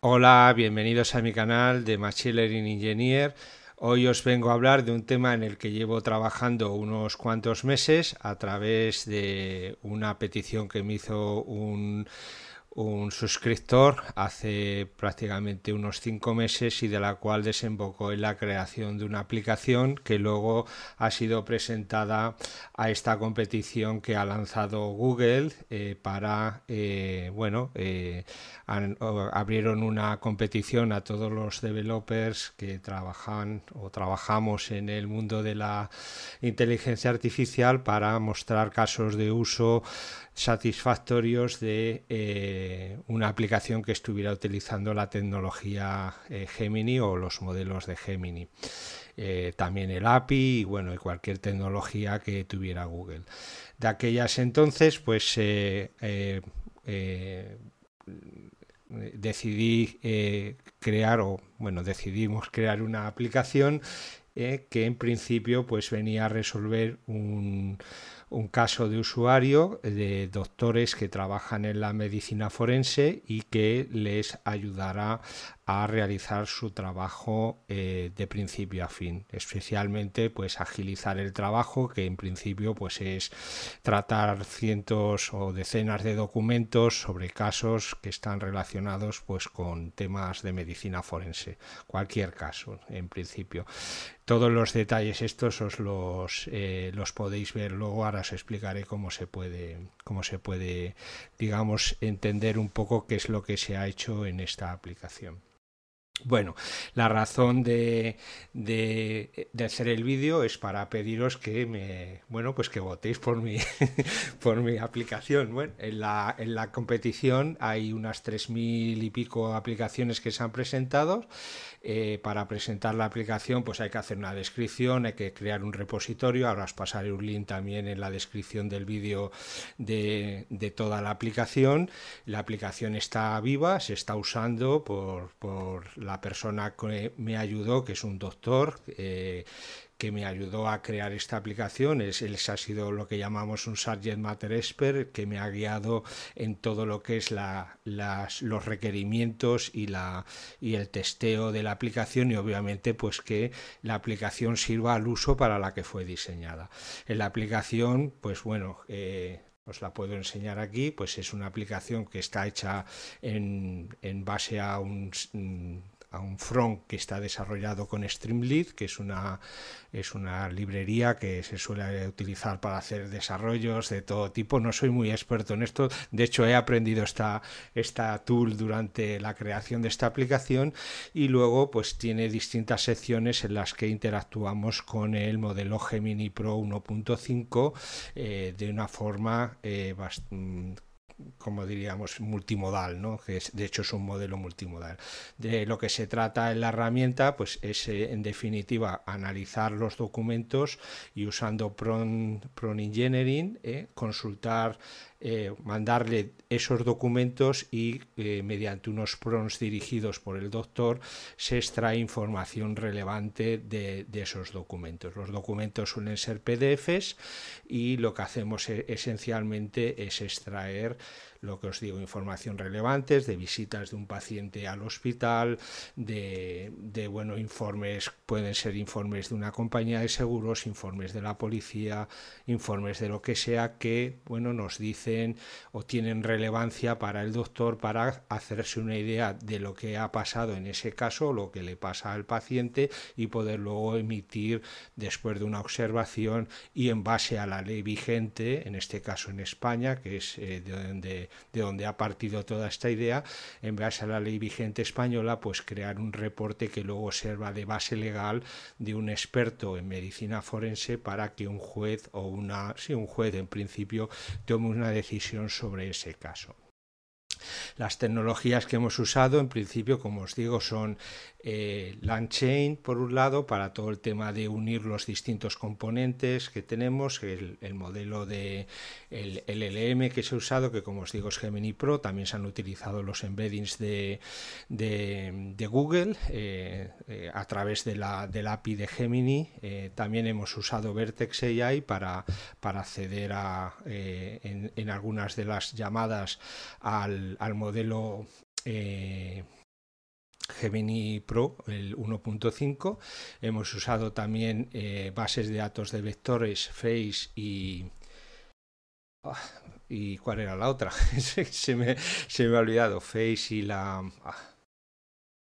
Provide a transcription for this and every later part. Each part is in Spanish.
Hola, bienvenidos a mi canal de Machine Learning Engineer. Hoy os vengo a hablar de un tema en el que llevo trabajando unos cuantos meses a través de una petición que me hizo un un suscriptor hace prácticamente unos cinco meses y de la cual desembocó en la creación de una aplicación que luego ha sido presentada a esta competición que ha lanzado Google eh, para, eh, bueno, eh, abrieron una competición a todos los developers que trabajan o trabajamos en el mundo de la inteligencia artificial para mostrar casos de uso satisfactorios de eh, una aplicación que estuviera utilizando la tecnología eh, Gemini o los modelos de Gemini. Eh, también el API y bueno, cualquier tecnología que tuviera Google. De aquellas entonces, pues decidí crear o bueno decidimos crear una aplicación eh, que en principio pues venía a resolver un, caso de usuario eh, de doctores que trabajan en la medicina forense y que les ayudará a realizar su trabajo eh, de principio a fin especialmente pues agilizar el trabajo que en principio pues es tratar cientos o decenas de documentos sobre casos que están relacionados pues con temas de medicina forense cualquier caso en principio todos los detalles estos os eh, los, podéis ver luego, ahora os explicaré cómo se puede, cómo se puede, digamos, entender un poco qué es lo que se ha hecho en esta aplicación. Bueno, la razón de, hacer el vídeo es para pediros que me, bueno, pues que votéis por mi, por mi aplicación. Bueno, en la, en la competición hay unas tres mil y pico aplicaciones que se han presentado. Eh, para presentar la aplicación pues hay que hacer una descripción, hay que crear un repositorio, ahora os pasaré un link también en la descripción del vídeo de, toda la aplicación. La aplicación está viva, se está usando por, la persona que me ayudó, que es un doctor. Eh, que me ayudó a crear esta aplicación. Es, él ha sido lo que llamamos un Sergeant Matter Expert, que me ha guiado en todo lo que es la, los requerimientos y, la, y el testeo de la aplicación y obviamente pues que la aplicación sirva al uso para la que fue diseñada. la aplicación, pues bueno... Eh, os la puedo enseñar aquí, pues es una aplicación que está hecha en base a un, mm, a un front que está desarrollado con Streamlit, que es una, es una librería que se suele utilizar para hacer desarrollos de todo tipo. No soy muy experto en esto, de hecho he aprendido esta, esta tool durante la creación de esta aplicación y luego pues tiene distintas secciones en las que interactuamos con el modelo Gemini Pro 1.5 eh, de una forma eh, bastante mm, como diríamos, multimodal, ¿no? que es, de hecho es un modelo multimodal. De lo que se trata en la herramienta pues es, eh, en definitiva, analizar los documentos y usando pron Engineering, eh, consultar eh, mandarle esos documentos y eh, mediante unos prompts dirigidos por el doctor se extrae información relevante de, esos documentos. Los documentos suelen ser PDFs y lo que hacemos e-, esencialmente es extraer lo que os digo, información relevante, de visitas de un paciente al hospital, de, de bueno, informes, pueden ser informes de una compañía de seguros, informes de la policía, informes de lo que sea que, bueno, nos dicen o tienen relevancia para el doctor para hacerse una idea de lo que ha pasado en ese caso, lo que le pasa al paciente y poder luego emitir después de una observación y en base a la ley vigente, en este caso en España, que es eh, de donde de donde ha partido toda esta idea, en base a la ley vigente española, pues crear un reporte que luego sirva de base legal de un experto en medicina forense para que un juez o una, si un juez en principio tome una decisión sobre ese caso. Las tecnologías que hemos usado, en principio, como os digo, son eh, por un lado, para todo el tema de unir los distintos componentes que tenemos, el, modelo de el LLM que se ha usado, que como os digo es Gemini Pro, también se han utilizado los embeddings de, Google eh, eh, a través de la, del API de Gemini. Eh, también hemos usado Vertex AI para, para acceder a, en algunas de las llamadas al al, modelo eh, Gemini Pro, el 1.5. Hemos usado también eh, bases de datos de vectores, Face y... Ah, ¿Y cuál era la otra? se, me, se, me, ha olvidado, Face y la... Ah,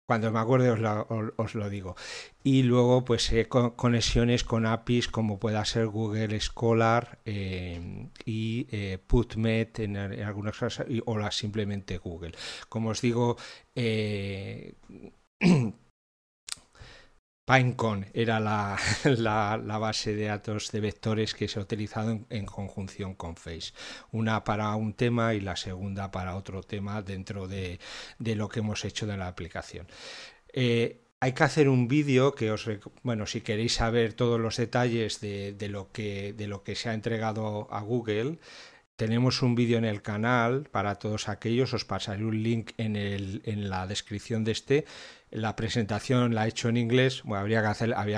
cuando me acuerde os, lo digo. Y luego, pues eh, conexiones con APIs como pueda ser Google Scholar eh, y eh, PubMed en, algunas cosas, o simplemente Google. Como os digo, eh, PineCon era la, base de datos de vectores que se ha utilizado en, conjunción con Face. Una para un tema y la segunda para otro tema dentro de, lo que hemos hecho de la aplicación. Eh, hay que hacer un vídeo que os bueno si queréis saber todos los detalles de, lo que de lo que se ha entregado a Google tenemos un vídeo en el canal para todos aquellos os pasaré un link en, en la descripción de este la presentación la he hecho en inglés, bueno, habría que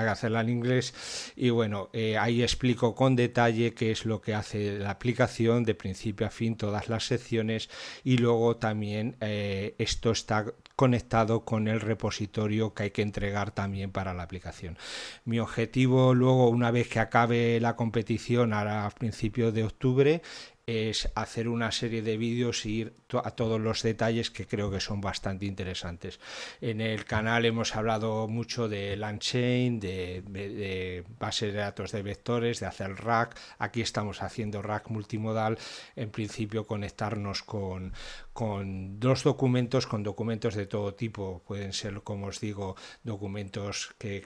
hacerla en inglés y bueno, eh, ahí explico con detalle qué es lo que hace la aplicación de principio a fin, todas las secciones y luego también eh, esto está conectado con el repositorio que hay que entregar también para la aplicación. Mi objetivo luego, una vez que acabe la competición a principios de octubre, es hacer una serie de vídeos y e ir a todos los detalles que creo que son bastante interesantes. En el canal hemos hablado mucho de LangChain, de, de, de bases de datos de vectores, de hacer rack. Aquí estamos haciendo rack multimodal, en principio conectarnos con, con dos documentos, con documentos de todo tipo. Pueden ser, como os digo, documentos que,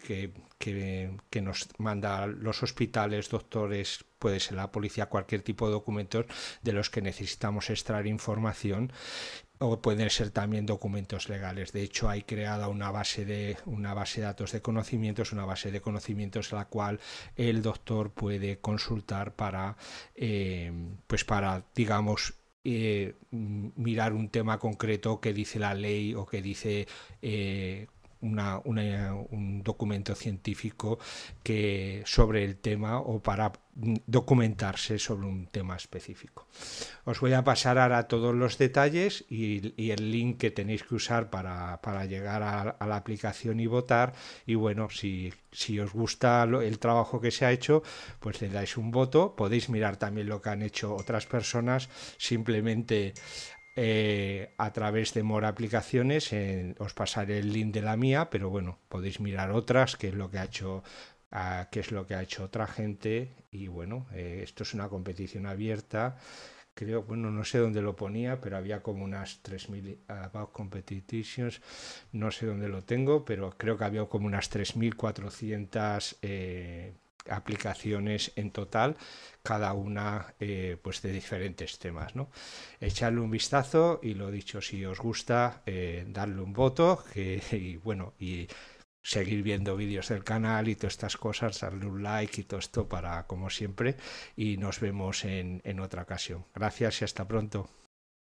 que, nos mandan los hospitales, doctores, puede ser la policía, cualquier tipo de documentos de los que necesitamos extraer información o pueden ser también documentos legales. De hecho, hay creada una base de una base de datos de conocimientos, una base de conocimientos en la cual el doctor puede consultar para, eh, pues para, digamos, eh, mirar un tema concreto que dice la ley o que dice eh, un documento científico que, sobre el tema o para documentarse sobre un tema específico. Os voy a pasar ahora todos los detalles y, el link que tenéis que usar para, para llegar a, la aplicación y votar. Y bueno, si, si os gusta el trabajo que se ha hecho, pues le dais un voto. Podéis mirar también lo que han hecho otras personas. Simplemente eh, a través de more Aplicaciones. os pasaré el link de la mía, pero bueno, podéis mirar otras, que es lo que ha hecho qué es lo que ha hecho otra gente y bueno, eh, esto es una competición abierta. Creo, bueno, no sé dónde lo ponía, pero había como unas 3.000 About Competitions, no sé dónde lo tengo, pero creo que había como unas 3.400 aplicaciones en total, cada una eh, pues de diferentes temas. ¿no? Echadle un vistazo y lo dicho, si os gusta, eh, darle un voto que, y bueno, y seguir viendo vídeos del canal y todas estas cosas, darle un like y todo esto para, como siempre, y nos vemos en, en otra ocasión. Gracias y hasta pronto.